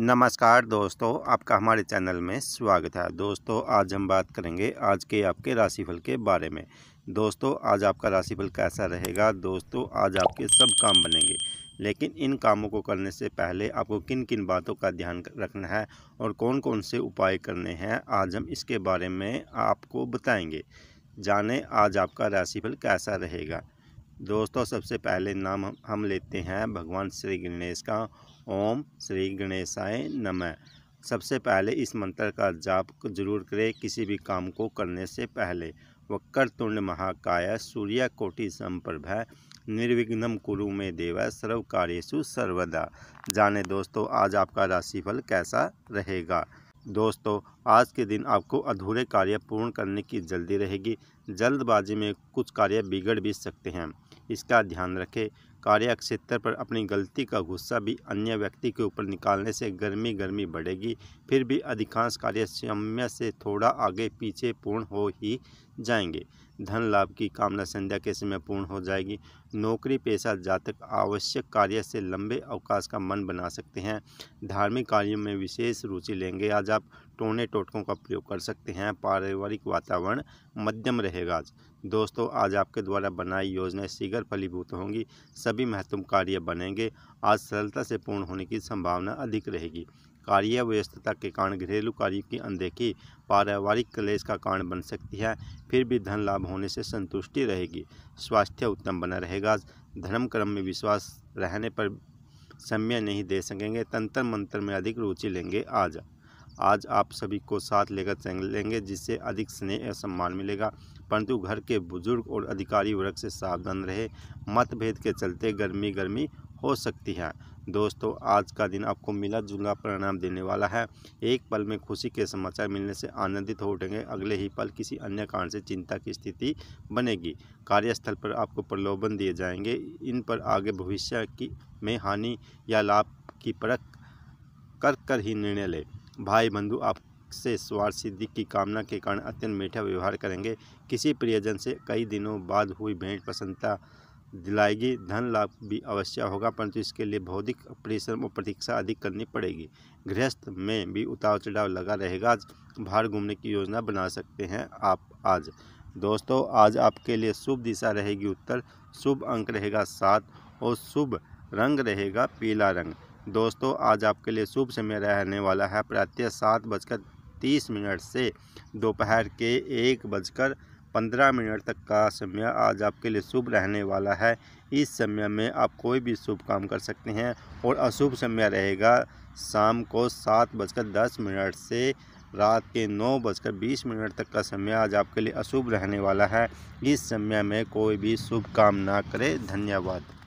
नमस्कार दोस्तों आपका हमारे चैनल में स्वागत है दोस्तों आज हम बात करेंगे आज के आपके राशिफल के बारे में दोस्तों आज आपका राशिफल कैसा रहेगा दोस्तों आज आपके सब काम बनेंगे लेकिन इन कामों को करने से पहले आपको किन किन बातों का ध्यान रखना है और कौन कौन से उपाय करने हैं आज हम इसके बारे में आपको बताएंगे जाने आज आपका राशिफल कैसा रहेगा दोस्तों सबसे पहले नाम हम लेते हैं भगवान श्री गणेश का ओम श्री गणेशाय नमः सबसे पहले इस मंत्र का जाप जरूर करें किसी भी काम को करने से पहले वक्र तुंड महाकाय सूर्य कोटि संप्रभ निर्विघ्नम कुरु में देव सर्व कार्यसु सर्वदा जाने दोस्तों आज आपका राशिफल कैसा रहेगा दोस्तों आज के दिन आपको अधूरे कार्य पूर्ण करने की जल्दी रहेगी जल्दबाजी में कुछ कार्य बिगड़ भी सकते हैं इसका ध्यान रखें कार्यक्षेत्र पर अपनी गलती का गुस्सा भी अन्य व्यक्ति के ऊपर निकालने से गर्मी गर्मी बढ़ेगी फिर भी अधिकांश कार्य समय से थोड़ा आगे पीछे पूर्ण हो ही जाएंगे धन लाभ की कामना संध्या के समय पूर्ण हो जाएगी नौकरी पेशा जातक आवश्यक कार्य से लंबे अवकाश का मन बना सकते हैं धार्मिक कार्यों में विशेष रुचि लेंगे आज आप टोने टोटकों का प्रयोग कर सकते हैं पारिवारिक वातावरण मध्यम रहेगा आज दोस्तों आज आपके द्वारा बनाई योजनाएं शीघ्र फलीभूत होंगी सभी महत्वपूर्ण कार्य बनेंगे आज सरलता से पूर्ण होने की संभावना अधिक रहेगी कार्य व्यस्तता के कारण घरेलू कार्य की अनदेखी पारिवारिक क्लेश का कारण बन सकती है फिर भी धन लाभ होने से संतुष्टि रहेगी स्वास्थ्य उत्तम बना रहेगा धर्म कर्म में विश्वास रहने पर समय नहीं दे सकेंगे तंत्र मंत्र में अधिक रुचि लेंगे आज आज आप सभी को साथ लेकर चलेंगे जिससे अधिक स्नेह और सम्मान मिलेगा परंतु घर के बुजुर्ग और अधिकारी वर्ग से सावधान रहे मतभेद के चलते गर्मी गर्मी हो सकती है दोस्तों आज का दिन आपको मिला जुला परिणाम देने वाला है एक पल में खुशी के समाचार मिलने से आनंदित हो उठेंगे अगले ही पल किसी अन्य कारण से चिंता की स्थिति बनेगी कार्यस्थल पर आपको प्रलोभन दिए जाएंगे इन पर आगे भविष्य की में हानि या लाभ की परख कर कर ही निर्णय लें भाई बंधु आप से स्वार्थ सिद्धि की कामना के कारण अत्यंत मीठा व्यवहार करेंगे किसी प्रियजन से कई दिनों बाद हुई भेंट प्रसन्नता दिलाएगी धन लाभ भी अवश्य होगा परंतु इसके लिए भौतिक परिश्रम और प्रतीक्षा अधिक करनी पड़ेगी गृहस्थ में भी उतार चढ़ाव लगा रहेगा आज बाहर घूमने की योजना बना सकते हैं आप आज दोस्तों आज आपके लिए शुभ दिशा रहेगी उत्तर शुभ अंक रहेगा सात और शुभ रंग रहेगा पीला रंग दोस्तों आज आपके लिए शुभ समय रहने वाला है प्रातः सात बजकर तीस मिनट से दोपहर के एक बजकर पंद्रह मिनट तक का समय आज आपके लिए शुभ रहने वाला है इस समय में आप कोई भी शुभ काम कर सकते हैं और अशुभ समय रहेगा शाम को सात बजकर दस मिनट से रात के नौ बजकर बीस मिनट तक का समय आज आपके लिए अशुभ रहने वाला है इस समय में कोई भी शुभ काम ना करें धन्यवाद